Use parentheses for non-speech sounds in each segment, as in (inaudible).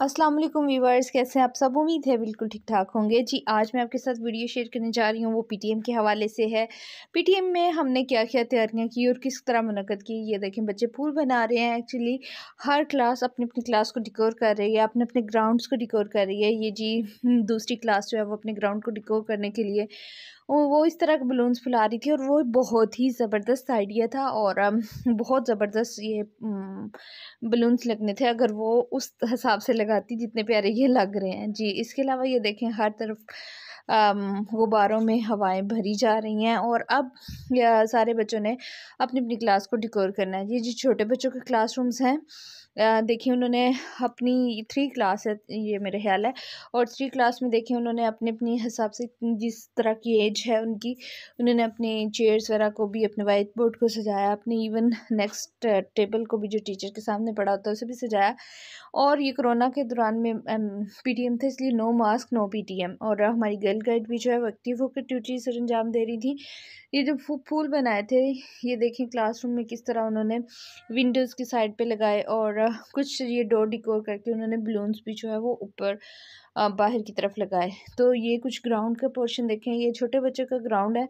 अस्सलाम वालेकुम व्यूवर्स कैसे हैं आप सब उम्मीद है बिल्कुल ठीक ठाक होंगे जी आज मैं आपके साथ वीडियो शेयर करने जा रही हूँ वो पीटीएम के हवाले से है पीटीएम में हमने क्या क्या तैयारियाँ की और किस तरह मुनद की ये देखें बच्चे फूल बना रहे हैं एक्चुअली हर क्लास अपनी अपनी क्लास को डिकोर कर रही है अपने अपने ग्राउंड्स को डिकोर कर रही है ये जी दूसरी क्लास जो है वो अपने ग्राउंड को डिकोर करने के लिए वो इस तरह के बलून्स फुला रही थी और वो बहुत ही ज़बरदस्त आइडिया था और बहुत ज़बरदस्त ये बलून्स लगने थे अगर वो उस हिसाब से लगाती जितने प्यारे ये लग रहे हैं जी इसके अलावा ये देखें हर तरफ गुब्बारों में हवाएं भरी जा रही हैं और अब सारे बच्चों ने अपनी अपनी क्लास को डिकोर करना है ये जो छोटे बच्चों के क्लासरूम्स हैं देखिए उन्होंने अपनी थ्री क्लास है ये मेरे ख्याल है और थ्री क्लास में देखिए उन्होंने अपने अपने हिसाब से जिस तरह की एज है उनकी उन्होंने अपने चेयर्स वगैरह को भी अपने वाइट बोर्ड को सजाया अपने इवन नेक्स्ट टेबल को भी जो टीचर के सामने पड़ा होता है उसे भी सजाया और ये कोरोना के दौरान में पी टी एम था इसलिए no mask no P T M और हमारी गर्ल गाइड भी जो है वो एक्टिव होकर ड्यूटी सर अंजाम दे रही थी ये जो फूल बनाए थे ये देखें क्लासरूम में किस तरह उन्होंने विंडोज़ की साइड पे लगाए और कुछ ये डोर डिकोर करके उन्होंने बलून्स भी जो है वो ऊपर बाहर की तरफ लगाए तो ये कुछ ग्राउंड का पोर्शन देखें ये छोटे बच्चों का ग्राउंड है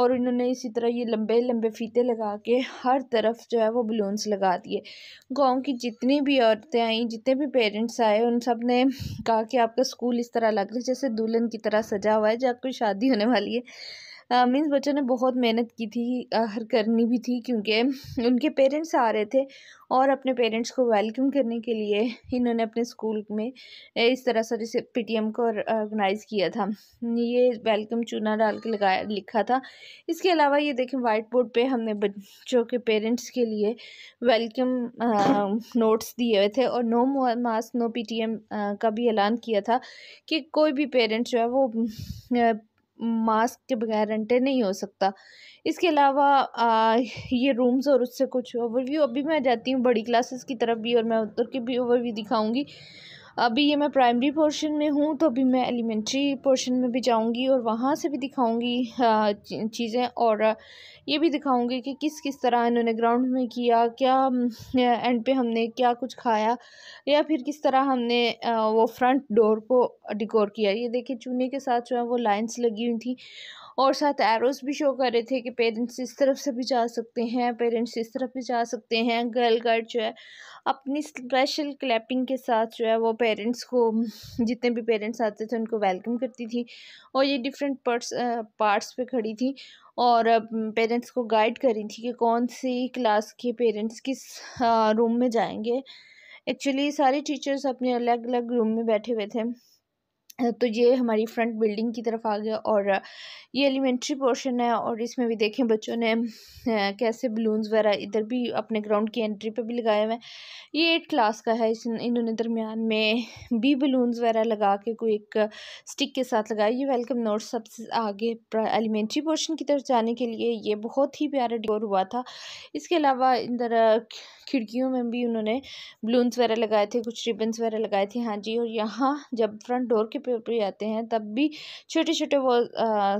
और इन्होंने इसी तरह ये लंबे लंबे फीते लगा के हर तरफ जो है वो बलून्स लगा दिए गांव की जितनी भी औरतें आई जितने भी पेरेंट्स आए उन सब ने कहा कि आपका स्कूल इस तरह लग रहा है जैसे दुल्हन की तरह सजा हुआ है जब कोई शादी होने वाली है मीन्स बच्चों ने बहुत मेहनत की थी हर करनी भी थी क्योंकि उनके पेरेंट्स आ रहे थे और अपने पेरेंट्स को वेलकम करने के लिए इन्होंने अपने स्कूल में इस तरह से जैसे पी को ऑर्गेनाइज़ किया था ये वेलकम चूना डाल के लगाया लिखा था इसके अलावा ये देखें वाइट बोर्ड पे हमने बच्चों के पेरेंट्स के लिए वेलकम नोट्स दिए हुए थे और नो मास्क नो पी का भी ऐलान किया था कि कोई भी पेरेंट्स जो है वो मास्क के बगैर एंटर नहीं हो सकता इसके अलावा ये रूम्स और उससे कुछ ओवरव्यू अभी मैं जाती हूँ बड़ी क्लासेस की तरफ भी और मैं उधर की भी ओवरव्यू दिखाऊंगी अभी ये मैं प्राइमरी पोर्शन में हूँ तो अभी मैं एलिमेंट्री पोर्शन में भी जाऊँगी और वहाँ से भी दिखाऊँगी चीज़ें और ये भी दिखाऊँगी कि किस किस तरह इन्होंने ग्राउंड में किया क्या एंड पे हमने क्या कुछ खाया या फिर किस तरह हमने वो फ्रंट डोर को डिकोर किया ये देखिए चूने के साथ जो है वो लाइन्स लगी हुई थी और साथ एरोस भी शो कर रहे थे कि पेरेंट्स इस तरफ से भी जा सकते हैं पेरेंट्स इस तरफ भी जा सकते हैं गर्ल गार्ड जो है अपनी स्पेशल क्लैपिंग के साथ जो है वो पेरेंट्स को जितने भी पेरेंट्स आते थे उनको वेलकम करती थी और ये डिफरेंट पर्ट्स पार्ट्स पे खड़ी थी और पेरेंट्स को गाइड करी थी कि कौन सी क्लास के पेरेंट्स किस रूम में जाएंगे एक्चुअली सारे टीचर्स अपने अलग अलग रूम में बैठे हुए थे तो ये हमारी फ्रंट बिल्डिंग की तरफ आ गया और ये एलिमेंट्री पोर्शन है और इसमें भी देखें बच्चों ने कैसे बलून्स वगैरह इधर भी अपने ग्राउंड की एंट्री पे भी लगाए हुए हैं ये एट क्लास का है इस इन्होंने दरमियान में भी बलून्स वगैरह लगा के कोई एक स्टिक के साथ लगाया ये वेलकम नोट सबसे आगे एलिमेंट्री पोर्शन की तरफ जाने के लिए ये बहुत ही प्यारा डोर हुआ था इसके अलावा इधर खिड़कियों में भी उन्होंने बलून्स वगैरह लगाए थे कुछ रिबन्स वगैरह लगाए थे हाँ जी और यहाँ जब फ्रंट डोर के पे आते हैं तब भी छोटे छोटे वो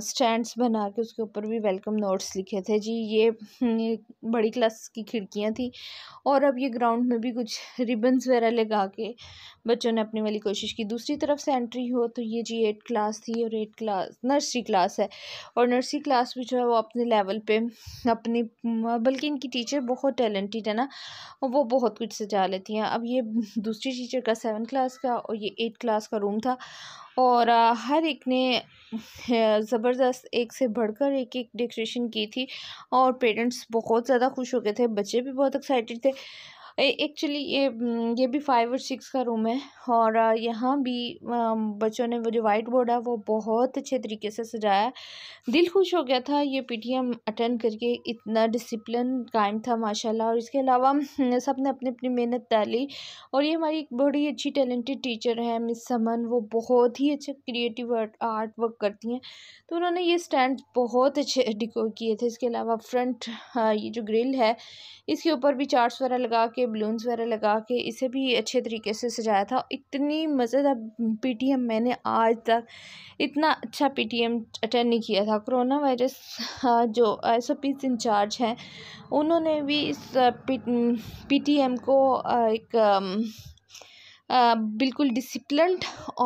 स्टैंड्स बना के उसके ऊपर भी वेलकम नोट्स लिखे थे जी ये, हम्म, ये बड़ी क्लास की खिड़कियाँ थी और अब ये ग्राउंड में भी कुछ रिबन्स वगैरह लगा के बच्चों ने अपनी वाली कोशिश की दूसरी तरफ से एंट्री हो तो ये जी एट क्लास थी और एट क्लास नर्सरी क्लास है और नर्सरी क्लास भी जो है वो अपने लेवल पे अपनी बल्कि इनकी टीचर बहुत टैलेंटेड है ना वो बहुत कुछ सजा लेती हैं अब ये (laughs) दूसरी टीचर का सेवन क्लास का और ये एट क्लास का रूम था और हर एक ने (laughs) ज़बरदस्त एक से बढ़कर एक एक डेकोरेशन की थी और पेरेंट्स बहुत ज़्यादा खुश हो गए थे बच्चे भी बहुत एक्साइटेड थे एक्चुअली ये हम्म, ये भी फाइव और सिक्स का रूम है और यहाँ भी बच्चों ने वो जो वाइट बोर्ड है वो बहुत अच्छे तरीके से सजाया दिल खुश हो गया था ये पीटीएम अटेंड करके इतना डिसिप्लिन कायम था माशाल्लाह और इसके अलावा हम्म, सब ने अपनी अपनी मेहनत डाली और ये हमारी एक बड़ी अच्छी टैलेंटेड टीचर है मिस समन वो बहुत ही अच्छे क्रिएटिव आर्ट वर्क करती हैं तो उन्होंने ये स्टैंड बहुत अच्छे डिकोर किए थे इसके अलावा फ्रंट ये जो ग्रिल है इसके ऊपर भी चार्ट्स वगैरह लगा के बलून्स वगैरह लगा के इसे भी अच्छे तरीके से सजाया था इतनी मज़ेदार पीटीएम मैंने आज तक इतना अच्छा पीटीएम अटेंड नहीं किया था कोरोना वायरस हाँ, जो एस ओ पीज इंचार्ज हैं उन्होंने भी इस पीटीएम को एक बिल्कुल डिसिप्लिन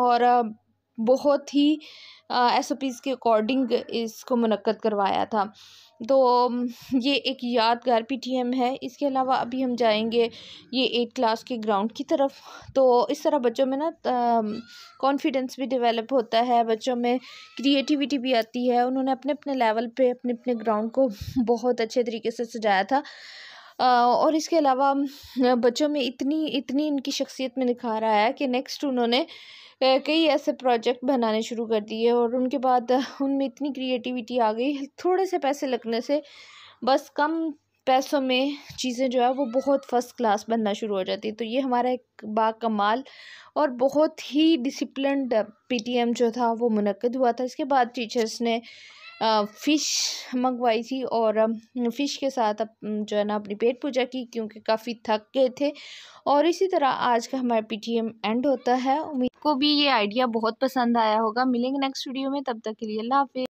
और बहुत ही एस ओ पीज़ के अकॉर्डिंग इसको मनक़द करवाया था तो ये एक यादगार पी टी एम है इसके अलावा अभी हम जाएंगे ये एट क्लास के ग्राउंड की तरफ तो इस तरह बच्चों में ना कॉन्फिडेंस भी डेवलप होता है बच्चों में क्रिएटिविटी भी आती है उन्होंने अपने अपने लेवल पे अपने अपने ग्राउंड को बहुत अच्छे तरीके से सजाया था और इसके अलावा बच्चों में इतनी इतनी इनकी शख्सियत में निखार आया कि नेक्स्ट उन्होंने कई ऐसे प्रोजेक्ट बनाने शुरू कर दिए और उनके बाद उनमें इतनी क्रिएटिविटी आ गई थोड़े से पैसे लगने से बस कम पैसों में चीज़ें जो है वो बहुत फर्स्ट क्लास बनना शुरू हो जाती है तो ये हमारा एक बामाल और बहुत ही डिसिप्लिन पीटीएम जो था वो मुनद हुआ था इसके बाद टीचर्स ने फ़िश मंगवाई थी और फ़िश के साथ जो है ना अपनी पेट पूजा की क्योंकि काफ़ी थक गए थे और इसी तरह आज का हमारा पीटीएम एंड होता है उम्मीद को भी ये आइडिया बहुत पसंद आया होगा मिलेंगे नेक्स्ट वीडियो में तब तक के लिए अल्लाह हाफि